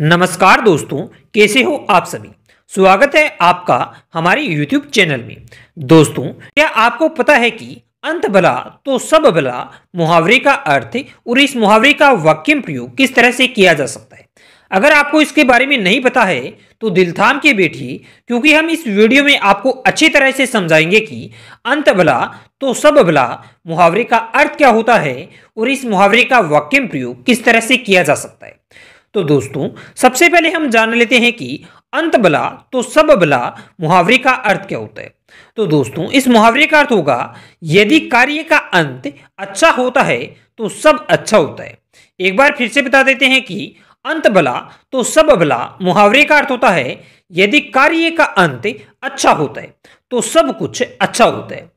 नमस्कार दोस्तों कैसे हो आप सभी स्वागत है आपका हमारे YouTube चैनल में दोस्तों क्या आपको पता है कि अंत भला तो सब भला मुहावरे का अर्थ और इस मुहावरे का वाक्यम प्रयोग किस तरह से किया जा सकता है अगर आपको इसके बारे में नहीं पता है तो दिल थाम के बैठिए क्योंकि हम इस वीडियो में आपको अच्छी तरह से समझाएंगे कि अंत भला तो सब भला मुहावरे का अर्थ क्या होता है और इस मुहावरे का वाक्यम प्रयोग किस तरह से किया जा सकता है तो दोस्तों सबसे पहले हम जान लेते हैं कि अंत बला तो सब बला मुहावरे का अर्थ क्या होता है तो दोस्तों इस मुहावरे का अर्थ होगा यदि कार्य का अंत अच्छा होता है तो सब अच्छा होता है एक बार फिर से बता देते हैं कि अंत बला तो सब बला मुहावरे का अर्थ होता है यदि कार्य का अंत अच्छा होता है तो सब कुछ अच्छा होता है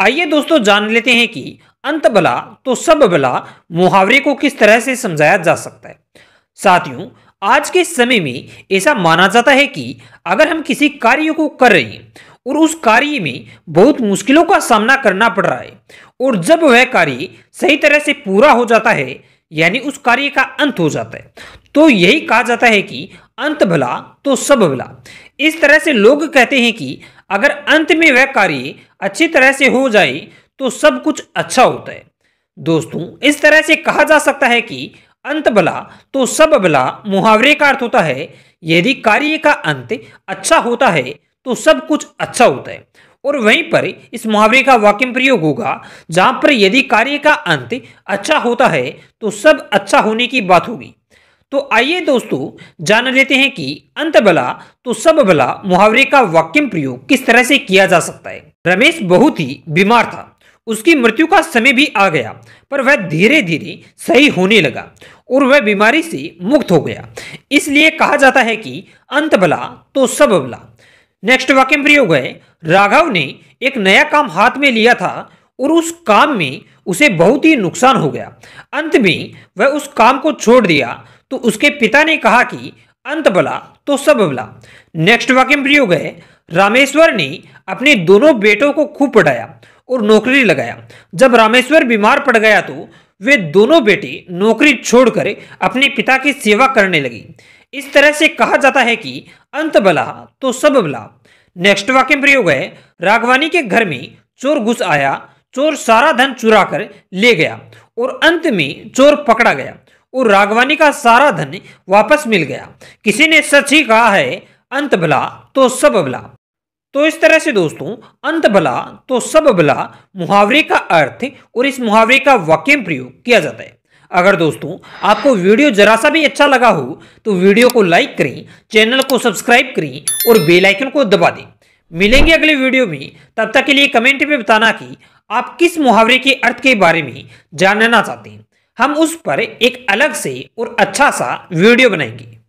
आइए दोस्तों जान लेते हैं कि अंत बला तो सब बला मुहावरे को किस तरह से समझाया जा सकता है साथियों आज के समय में ऐसा माना जाता है कि अगर हम किसी कार्य को कर रहे हैं और उस कार्य में बहुत मुश्किलों का सामना करना पड़ रहा है और जब वह कार्य सही तरह से पूरा हो जाता है यानी उस कार्य का अंत हो जाता है तो यही कहा जाता है कि अंत भला तो सब भला इस तरह से लोग कहते हैं कि अगर अंत में वह कार्य अच्छी तरह से हो जाए तो सब कुछ अच्छा होता है दोस्तों इस तरह से कहा जा सकता है कि अंत भला तो सब भला मुहावरे का अर्थ होता है यदि कार्य का अंत अच्छा होता है तो सब कुछ अच्छा होता है और वहीं पर इस मुहावरे का वाक्य प्रयोग होगा जहां पर यदि कार्य का अंत अच्छा होता है तो सब अच्छा होने की बात होगी तो आइए दोस्तों जान लेते हैं कि अंत भला तो सब भला मुहावरे का वाक्य प्रयोग किस तरह से किया जा सकता है रमेश बहुत ही बीमार था उसकी मृत्यु का समय भी आ गया पर वह धीरे धीरे सही होने लगा और वह बीमारी से मुक्त हो गया इसलिए कहा जाता है कि अंत भला तो सब भला नेक्स्ट वाक्य में प्रयोग है राघव ने एक नया काम हाथ में लिया था और उस काम में उसे बहुत ही नुकसान हो गया अंत में वह उस काम को छोड़ दिया तो उसके पिता ने कहा कि अंत भला तो सब भला नेक्स्ट वाक्य में प्रयोग है रामेश्वर ने अपने दोनों बेटों को खूब पढ़ाया और नौकरी लगाया जब रामेश्वर बीमार पड़ गया तो वे दोनों बेटे नौकरी छोड़कर अपने पिता की सेवा करने लगी इस तरह से कहा जाता है कि अंत बला तो सब बला नेक्स्ट वाक्य प्रयोग है राघवानी के घर में चोर घुस आया चोर सारा धन चुरा कर ले गया और अंत में चोर पकड़ा गया और राघवानी का सारा धन वापस मिल गया किसी ने सच ही कहा है अंत भला तो सब भला तो इस तरह से दोस्तों अंत भला तो सब भला मुहावरे का अर्थ और इस मुहावरे का वाक्य प्रयोग किया जाता है अगर दोस्तों आपको वीडियो जरा सा भी अच्छा लगा हो तो वीडियो को लाइक करें चैनल को सब्सक्राइब करें और बेल आइकन को दबा दें मिलेंगे अगले वीडियो में तब तक के लिए कमेंट में बताना कि आप किस मुहावरे के अर्थ के बारे में जानना चाहते हैं हम उस पर एक अलग से और अच्छा सा वीडियो बनाएंगे